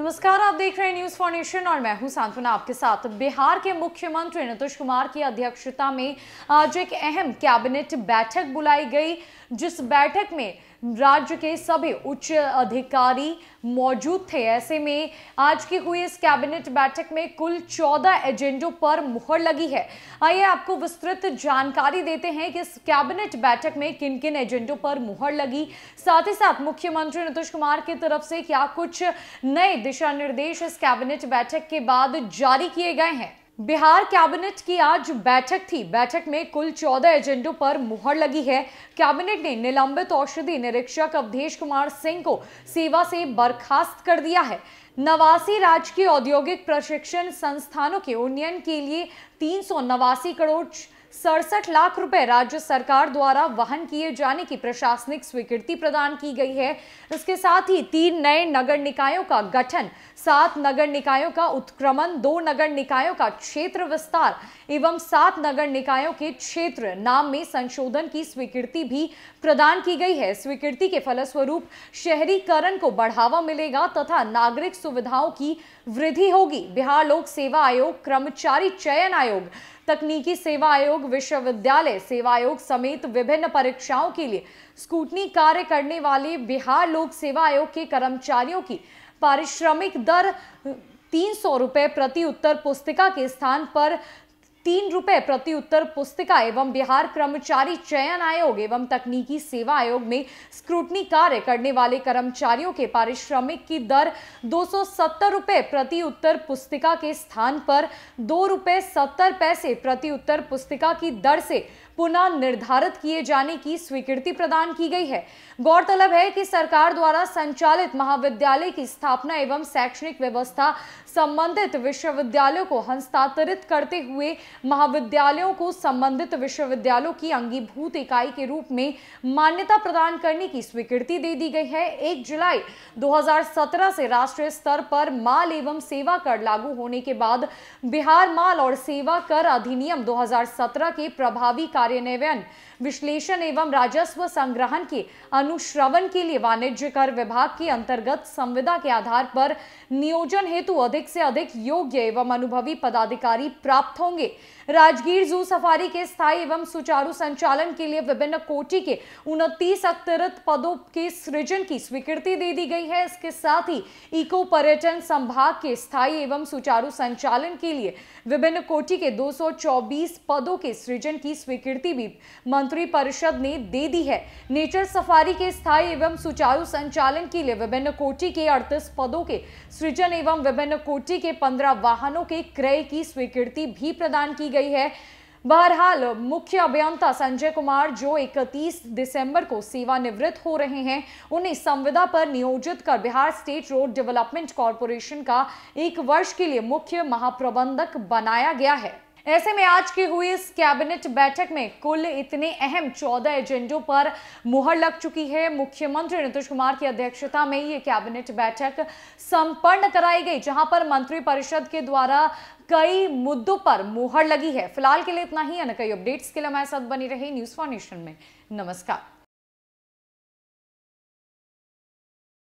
नमस्कार आप देख रहे हैं न्यूज फॉर्नेशन और मैं हूं सांत्वना आपके साथ बिहार के मुख्यमंत्री नीतीश कुमार की अध्यक्षता में आज एक अहम कैबिनेट बैठक बुलाई गई जिस बैठक में राज्य के सभी उच्च अधिकारी मौजूद थे ऐसे में आज की हुई इस कैबिनेट बैठक में कुल चौदह एजेंडों पर मुहर लगी है आइए आपको विस्तृत जानकारी देते हैं कि इस कैबिनेट बैठक में किन किन एजेंडों पर मुहर लगी साथ ही साथ मुख्यमंत्री नीतीश कुमार की तरफ से क्या कुछ नए दिशा निर्देश इस कैबिनेट बैठक के बाद जारी किए गए हैं बिहार कैबिनेट की आज बैठक थी बैठक में कुल चौदह एजेंडों पर मुहर लगी है कैबिनेट ने निलंबित औषधि निरीक्षक अवधेश कुमार सिंह को सेवा से बर्खास्त कर दिया है नवासी राजकीय औद्योगिक प्रशिक्षण संस्थानों के उन्नयन के लिए तीन सौ नवासी करोड़ सड़सठ लाख रुपए राज्य सरकार द्वारा वहन किए जाने की प्रशासनिक स्वीकृति प्रदान की गई है इसके साथ ही तीन नए नगर निकायों का गठन सात नगर निकायों का उत्क्रमण दो नगर निकायों का क्षेत्र विस्तार एवं सात नगर निकायों के क्षेत्र नाम में संशोधन की स्वीकृति भी प्रदान की गई है स्वीकृति के फलस्वरूप शहरीकरण को बढ़ावा मिलेगा तथा नागरिक सुविधाओं की वृद्धि होगी बिहार लोक सेवा आयोग कर्मचारी चयन आयोग तकनीकी सेवा आयोग विश्वविद्यालय सेवा आयोग समेत विभिन्न परीक्षाओं के लिए स्कूटनी कार्य करने वाले बिहार लोक सेवा आयोग के कर्मचारियों की पारिश्रमिक दर तीन सौ रुपये प्रति उत्तर पुस्तिका के स्थान पर तीन रुपए प्रति उत्तर पुस्तिका एवं बिहार कर्मचारी चयन आयोग एवं तकनीकी सेवा आयोग में स्क्रूटनी कार्य करने वाले कर्मचारियों के पारिश्रमिक की दर दो रुपए प्रति उत्तर पुस्तिका के स्थान पर दो रुपए सत्तर पैसे प्रति उत्तर पुस्तिका की दर से पुनः निर्धारित किए जाने की स्वीकृति प्रदान की गई है गौरतलब है कि सरकार द्वारा संचालित महाविद्यालय की स्थापना एवं शैक्षणिक व्यवस्था संबंधित विश्वविद्यालयों को हस्तांतरित करते हुए महाविद्यालयों को संबंधित विश्वविद्यालयों की अंगीभूत इकाई के रूप में मान्यता प्रदान करने की स्वीकृति दे दी गई है एक जुलाई 2017 से राष्ट्रीय स्तर पर माल एवं सेवा कर लागू होने के बाद बिहार माल और सेवा कर अधिनियम दो के प्रभावी का कार्यान्वयन विश्लेषण एवं राजस्व संग्रहण के अनुश्रवण के लिए वाणिज्य कर विभाग के अंतर्गत संविदा के आधार पर नियोजन हेतु अधिक से अधिक योग्य एवं अनुभवी पदाधिकारी प्राप्त होंगे राजगीर जू सफारी के स्थायी एवं सुचारू संचालन के लिए विभिन्न कोटि के उनतीस अतिरिक्त पदों के सृजन की स्वीकृति दे दी गई है इसके साथ ही इको पर्यटन संभाग के स्थायी एवं सुचारू संचालन के लिए विभिन्न कोटि के 224 पदों के सृजन की स्वीकृति स्वीकृति भी मंत्री परिषद ने दे दी है नेचर सफारी के स्थायी एवं सुचारू संचालन के लिए विभिन्न कोटि के अड़तीस पदों के सृजन एवं विभिन्न कोटि के पंद्रह वाहनों के क्रय की स्वीकृति भी प्रदान की गई है बहरहाल मुख्य अभियंता संजय कुमार जो 31 दिसंबर को सेवानिवृत्त हो रहे हैं उन्हें संविदा पर नियोजित कर Bihar state road development corporation का एक वर्ष के लिए मुख्य महाप्रबंधक बनाया गया है ऐसे में आज की हुई इस कैबिनेट बैठक में कुल इतने अहम चौदह एजेंडों पर मुहर लग चुकी है मुख्यमंत्री नीतीश कुमार की अध्यक्षता में ये कैबिनेट बैठक संपन्न कराई गई जहां पर मंत्रिपरिषद परिषद के द्वारा कई मुद्दों पर मुहर लगी है फिलहाल के लिए इतना ही अन्य कई अपडेट्स के लिए हमारे साथ बनी रही न्यूज फॉर नेशन में नमस्कार